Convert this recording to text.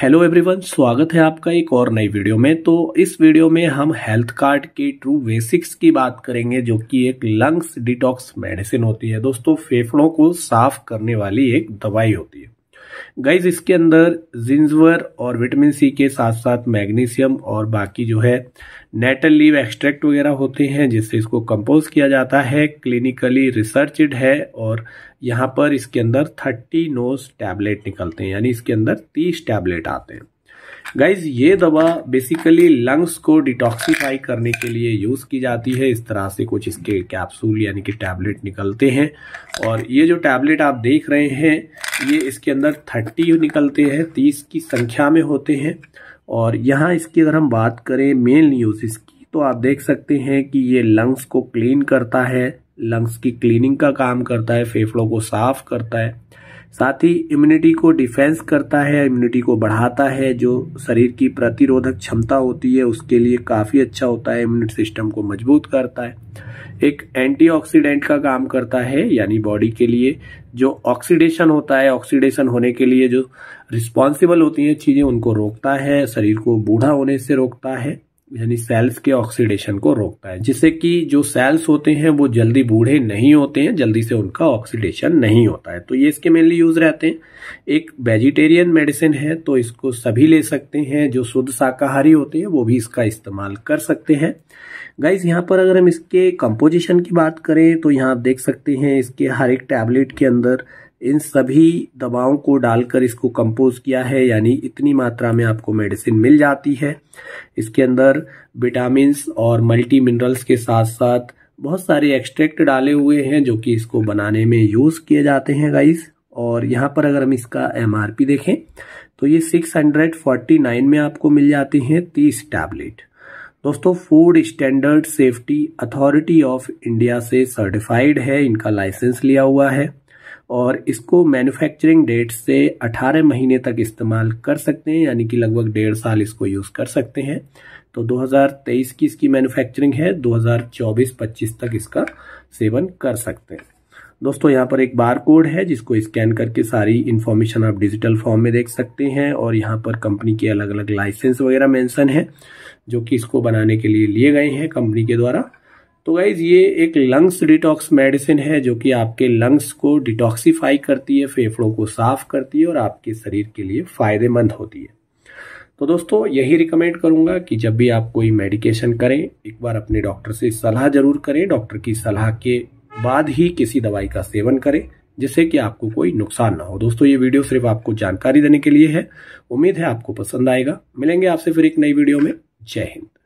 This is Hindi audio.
हेलो एवरीवन स्वागत है आपका एक और नई वीडियो में तो इस वीडियो में हम हेल्थ कार्ड के ट्रू बेसिक्स की बात करेंगे जो कि एक लंग्स डिटॉक्स मेडिसिन होती है दोस्तों फेफड़ों को साफ करने वाली एक दवाई होती है गाइज इसके अंदर जिंजवर और विटामिन सी के साथ साथ मैग्नीशियम और बाकी जो है नेटल लीव एक्सट्रैक्ट वगैरह होते हैं जिससे इसको कंपोज किया जाता है क्लिनिकली रिसर्चड है और यहाँ पर इसके अंदर थर्टी नोज टैबलेट निकलते हैं यानी इसके अंदर तीस टैबलेट आते हैं गाइज ये दवा बेसिकली लंग्स को डिटॉक्सीफाई करने के लिए यूज़ की जाती है इस तरह से कुछ इसके कैप्सूल यानी कि टैबलेट निकलते हैं और ये जो टैबलेट आप देख रहे हैं ये इसके अंदर थर्टी निकलते हैं तीस की संख्या में होते हैं और यहाँ इसकी अगर हम बात करें मेन यूज़ की तो आप देख सकते हैं कि ये लंग्स को क्लीन करता है लंग्स की क्लीनिंग का काम करता है फेफड़ों को साफ करता है साथ ही इम्यूनिटी को डिफेंस करता है इम्यूनिटी को बढ़ाता है जो शरीर की प्रतिरोधक क्षमता होती है उसके लिए काफ़ी अच्छा होता है इम्यूनिट सिस्टम को मजबूत करता है एक एंटीऑक्सीडेंट का काम करता है यानी बॉडी के लिए जो ऑक्सीडेशन होता है ऑक्सीडेशन होने के लिए जो रिस्पॉन्सिबल होती हैं चीज़ें उनको रोकता है शरीर को बूढ़ा होने से रोकता है यानी सेल्स के ऑक्सीडेशन को रोकता है जिससे कि जो सेल्स होते हैं वो जल्दी बूढ़े नहीं होते हैं जल्दी से उनका ऑक्सीडेशन नहीं होता है तो ये इसके मेनली यूज रहते हैं एक वेजिटेरियन मेडिसिन है तो इसको सभी ले सकते हैं जो शुद्ध शाकाहारी होते हैं वो भी इसका इस्तेमाल कर सकते हैं गाइज यहाँ पर अगर हम इसके कंपोजिशन की बात करें तो यहाँ आप देख सकते हैं इसके हर एक टैबलेट के अंदर इन सभी दवाओं को डालकर इसको कंपोज किया है यानी इतनी मात्रा में आपको मेडिसिन मिल जाती है इसके अंदर विटामिन और मल्टी मिनरल्स के साथ साथ बहुत सारे एक्सट्रैक्ट डाले हुए हैं जो कि इसको बनाने में यूज़ किए जाते हैं गाइस और यहाँ पर अगर हम इसका एम देखें तो ये 649 में आपको मिल जाते हैं 30 टैबलेट दोस्तों food standard safety authority of India से सर्टिफाइड है इनका लाइसेंस लिया हुआ है और इसको मैन्युफैक्चरिंग डेट से 18 महीने तक इस्तेमाल कर सकते हैं यानी कि लगभग डेढ़ साल इसको यूज़ कर सकते हैं तो 2023 की इसकी मैन्युफैक्चरिंग है 2024-25 तक इसका सेवन कर सकते हैं दोस्तों यहाँ पर एक बार कोड है जिसको स्कैन करके सारी इन्फॉर्मेशन आप डिजिटल फॉर्म में देख सकते हैं और यहाँ पर कंपनी के अलग अलग लाइसेंस वगैरह मेंशन है जो कि इसको बनाने के लिए लिए गए हैं कंपनी के द्वारा तो गाइज ये एक लंग्स डिटॉक्स मेडिसिन है जो कि आपके लंग्स को डिटॉक्सीफाई करती है फेफड़ों को साफ करती है और आपके शरीर के लिए फायदेमंद होती है तो दोस्तों यही रिकमेंड करूंगा कि जब भी आप कोई मेडिकेशन करें एक बार अपने डॉक्टर से सलाह जरूर करें डॉक्टर की सलाह के बाद ही किसी दवाई का सेवन करें जिससे कि आपको कोई नुकसान ना हो दोस्तों ये वीडियो सिर्फ आपको जानकारी देने के लिए है उम्मीद है आपको पसंद आएगा मिलेंगे आपसे फिर एक नई वीडियो में जय हिंद